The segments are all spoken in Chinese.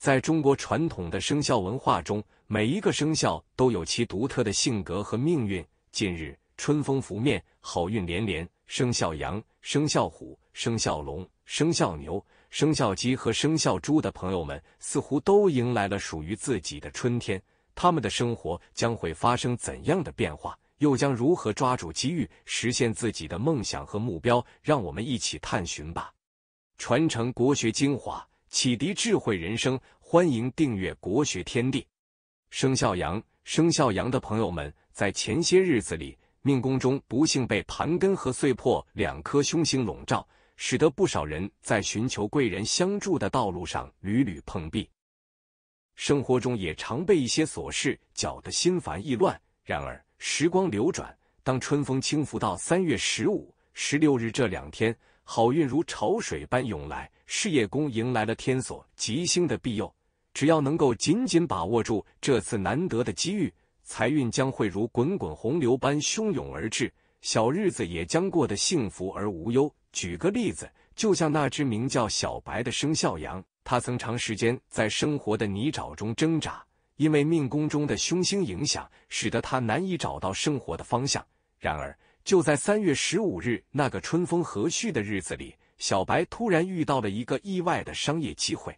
在中国传统的生肖文化中，每一个生肖都有其独特的性格和命运。近日春风拂面，好运连连。生肖羊、生肖虎、生肖龙、生肖牛、生肖鸡和生肖猪的朋友们，似乎都迎来了属于自己的春天。他们的生活将会发生怎样的变化？又将如何抓住机遇，实现自己的梦想和目标？让我们一起探寻吧！传承国学精华。启迪智慧人生，欢迎订阅国学天地。生肖羊，生肖羊的朋友们，在前些日子里，命宫中不幸被盘根和碎破两颗凶星笼罩，使得不少人在寻求贵人相助的道路上屡屡碰壁，生活中也常被一些琐事搅得心烦意乱。然而，时光流转，当春风轻拂到三月十五、十六日这两天。好运如潮水般涌来，事业宫迎来了天所吉星的庇佑。只要能够紧紧把握住这次难得的机遇，财运将会如滚滚洪流般汹涌而至，小日子也将过得幸福而无忧。举个例子，就像那只名叫小白的生肖羊，他曾长时间在生活的泥沼中挣扎，因为命宫中的凶星影响，使得他难以找到生活的方向。然而，就在三月十五日那个春风和煦的日子里，小白突然遇到了一个意外的商业机会。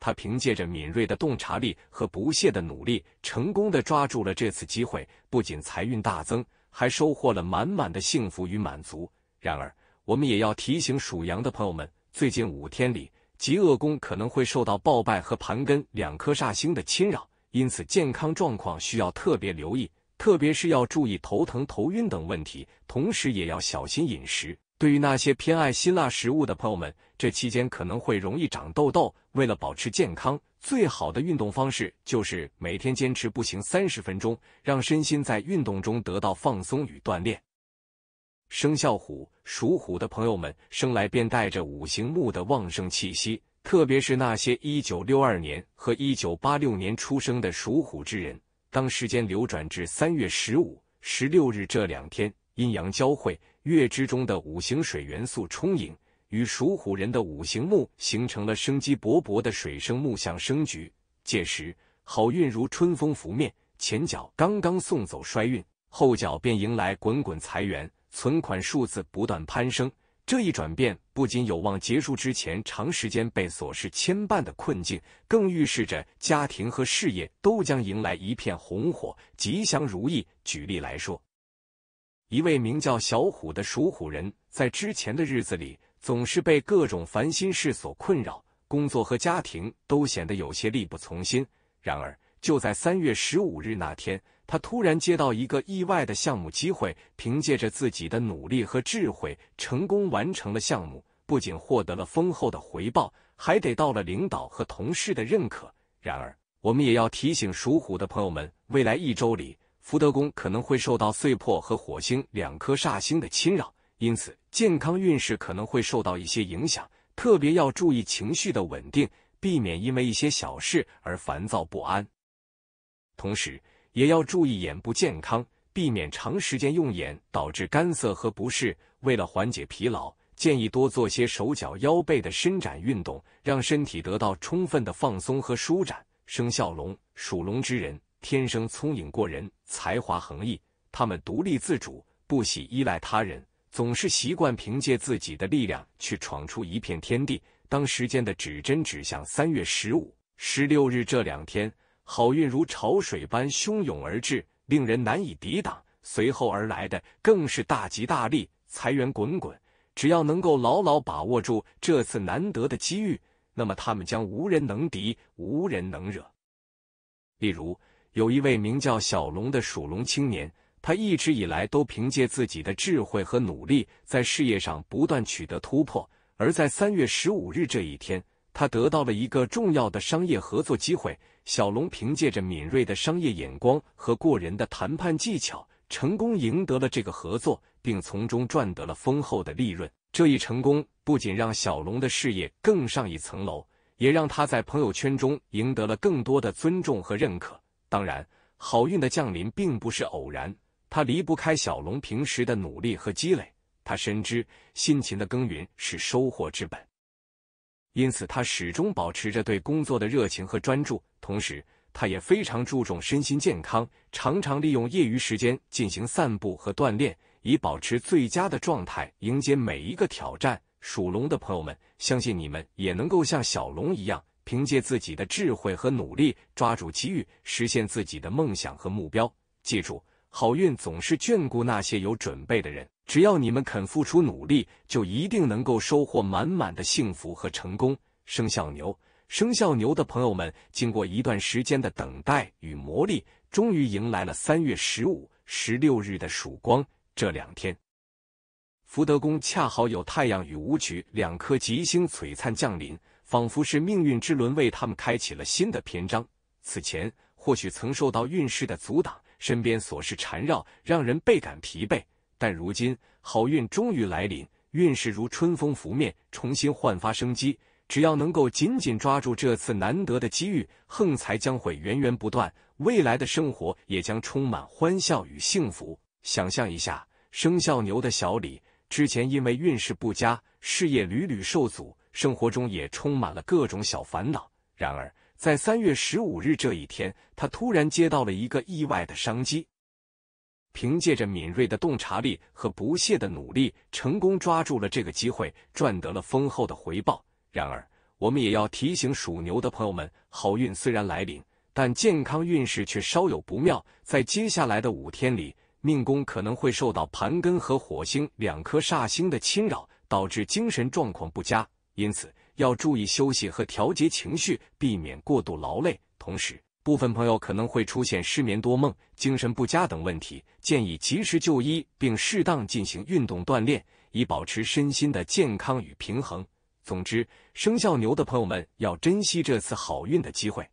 他凭借着敏锐的洞察力和不懈的努力，成功的抓住了这次机会，不仅财运大增，还收获了满满的幸福与满足。然而，我们也要提醒属羊的朋友们，最近五天里，极恶宫可能会受到暴败和盘根两颗煞星的侵扰，因此健康状况需要特别留意。特别是要注意头疼、头晕等问题，同时也要小心饮食。对于那些偏爱辛辣食物的朋友们，这期间可能会容易长痘痘。为了保持健康，最好的运动方式就是每天坚持步行三十分钟，让身心在运动中得到放松与锻炼。生肖虎属虎的朋友们，生来便带着五行木的旺盛气息，特别是那些一九六二年和一九八六年出生的属虎之人。当时间流转至三月十五、十六日这两天，阴阳交汇，月之中的五行水元素充盈，与属虎人的五行木形成了生机勃勃的水生木相生局。届时，好运如春风拂面，前脚刚刚送走衰运，后脚便迎来滚滚财源，存款数字不断攀升。这一转变。不仅有望结束之前长时间被琐事牵绊的困境，更预示着家庭和事业都将迎来一片红火、吉祥如意。举例来说，一位名叫小虎的属虎人，在之前的日子里总是被各种烦心事所困扰，工作和家庭都显得有些力不从心。然而，就在三月十五日那天。他突然接到一个意外的项目机会，凭借着自己的努力和智慧，成功完成了项目，不仅获得了丰厚的回报，还得到了领导和同事的认可。然而，我们也要提醒属虎的朋友们，未来一周里，福德宫可能会受到岁破和火星两颗煞星的侵扰，因此健康运势可能会受到一些影响，特别要注意情绪的稳定，避免因为一些小事而烦躁不安。同时，也要注意眼部健康，避免长时间用眼导致干涩和不适。为了缓解疲劳，建议多做些手脚、腰背的伸展运动，让身体得到充分的放松和舒展。生肖龙属龙之人，天生聪颖过人，才华横溢。他们独立自主，不喜依赖他人，总是习惯凭借自己的力量去闯出一片天地。当时间的指针指向三月十五、十六日这两天。好运如潮水般汹涌而至，令人难以抵挡。随后而来的更是大吉大利，财源滚滚。只要能够牢牢把握住这次难得的机遇，那么他们将无人能敌，无人能惹。例如，有一位名叫小龙的属龙青年，他一直以来都凭借自己的智慧和努力，在事业上不断取得突破。而在三月十五日这一天。他得到了一个重要的商业合作机会，小龙凭借着敏锐的商业眼光和过人的谈判技巧，成功赢得了这个合作，并从中赚得了丰厚的利润。这一成功不仅让小龙的事业更上一层楼，也让他在朋友圈中赢得了更多的尊重和认可。当然，好运的降临并不是偶然，他离不开小龙平时的努力和积累。他深知，辛勤的耕耘是收获之本。因此，他始终保持着对工作的热情和专注，同时，他也非常注重身心健康，常常利用业余时间进行散步和锻炼，以保持最佳的状态，迎接每一个挑战。属龙的朋友们，相信你们也能够像小龙一样，凭借自己的智慧和努力，抓住机遇，实现自己的梦想和目标。记住。好运总是眷顾那些有准备的人。只要你们肯付出努力，就一定能够收获满满的幸福和成功。生肖牛，生肖牛的朋友们，经过一段时间的等待与磨砺，终于迎来了三月十五、十六日的曙光。这两天，福德宫恰好有太阳与武曲两颗吉星璀璨降临，仿佛是命运之轮为他们开启了新的篇章。此前，或许曾受到运势的阻挡。身边琐事缠绕，让人倍感疲惫。但如今好运终于来临，运势如春风拂面，重新焕发生机。只要能够紧紧抓住这次难得的机遇，横财将会源源不断，未来的生活也将充满欢笑与幸福。想象一下，生肖牛的小李，之前因为运势不佳，事业屡屡受阻，生活中也充满了各种小烦恼。然而，在三月十五日这一天，他突然接到了一个意外的商机。凭借着敏锐的洞察力和不懈的努力，成功抓住了这个机会，赚得了丰厚的回报。然而，我们也要提醒属牛的朋友们，好运虽然来临，但健康运势却稍有不妙。在接下来的五天里，命宫可能会受到盘根和火星两颗煞星的侵扰，导致精神状况不佳。因此，要注意休息和调节情绪，避免过度劳累。同时，部分朋友可能会出现失眠多梦、精神不佳等问题，建议及时就医，并适当进行运动锻炼，以保持身心的健康与平衡。总之，生肖牛的朋友们要珍惜这次好运的机会，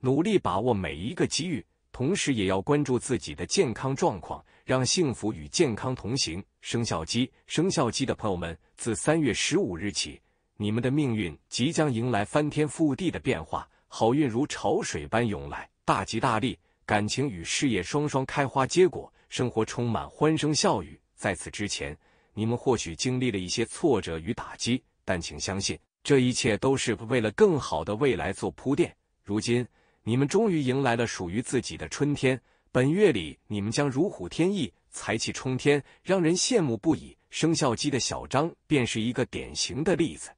努力把握每一个机遇，同时也要关注自己的健康状况，让幸福与健康同行。生肖鸡，生肖鸡的朋友们，自三月十五日起。你们的命运即将迎来翻天覆地的变化，好运如潮水般涌来，大吉大利，感情与事业双双开花结果，生活充满欢声笑语。在此之前，你们或许经历了一些挫折与打击，但请相信，这一切都是为了更好的未来做铺垫。如今，你们终于迎来了属于自己的春天。本月里，你们将如虎添翼，财气冲天，让人羡慕不已。生肖鸡的小张便是一个典型的例子。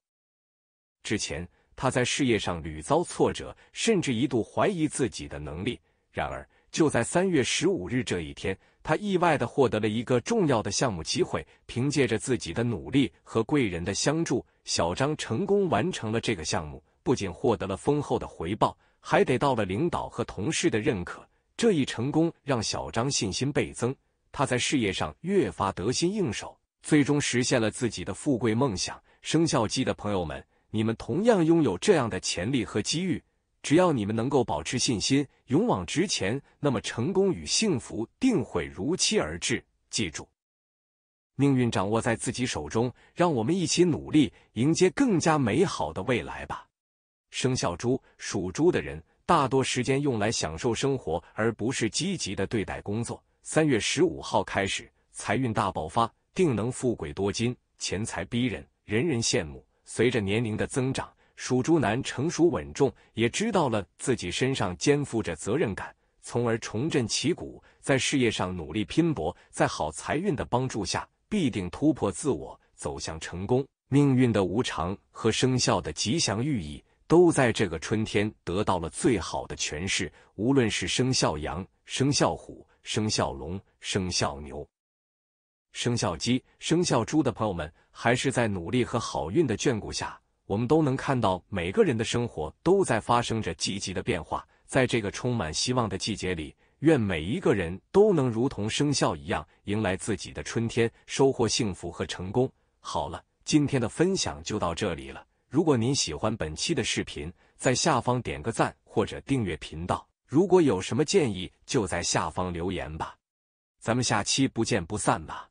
之前他在事业上屡遭挫折，甚至一度怀疑自己的能力。然而，就在三月十五日这一天，他意外的获得了一个重要的项目机会。凭借着自己的努力和贵人的相助，小张成功完成了这个项目，不仅获得了丰厚的回报，还得到了领导和同事的认可。这一成功让小张信心倍增，他在事业上越发得心应手，最终实现了自己的富贵梦想。生肖鸡的朋友们。你们同样拥有这样的潜力和机遇，只要你们能够保持信心，勇往直前，那么成功与幸福定会如期而至。记住，命运掌握在自己手中，让我们一起努力，迎接更加美好的未来吧。生肖猪，属猪的人大多时间用来享受生活，而不是积极的对待工作。三月十五号开始，财运大爆发，定能富贵多金，钱财逼人，人人羡慕。随着年龄的增长，属猪男成熟稳重，也知道了自己身上肩负着责任感，从而重振旗鼓，在事业上努力拼搏，在好财运的帮助下，必定突破自我，走向成功。命运的无常和生肖的吉祥寓意，都在这个春天得到了最好的诠释。无论是生肖羊、生肖虎、生肖龙、生肖牛。生肖鸡、生肖猪的朋友们，还是在努力和好运的眷顾下，我们都能看到每个人的生活都在发生着积极的变化。在这个充满希望的季节里，愿每一个人都能如同生肖一样，迎来自己的春天，收获幸福和成功。好了，今天的分享就到这里了。如果您喜欢本期的视频，在下方点个赞或者订阅频道。如果有什么建议，就在下方留言吧。咱们下期不见不散吧。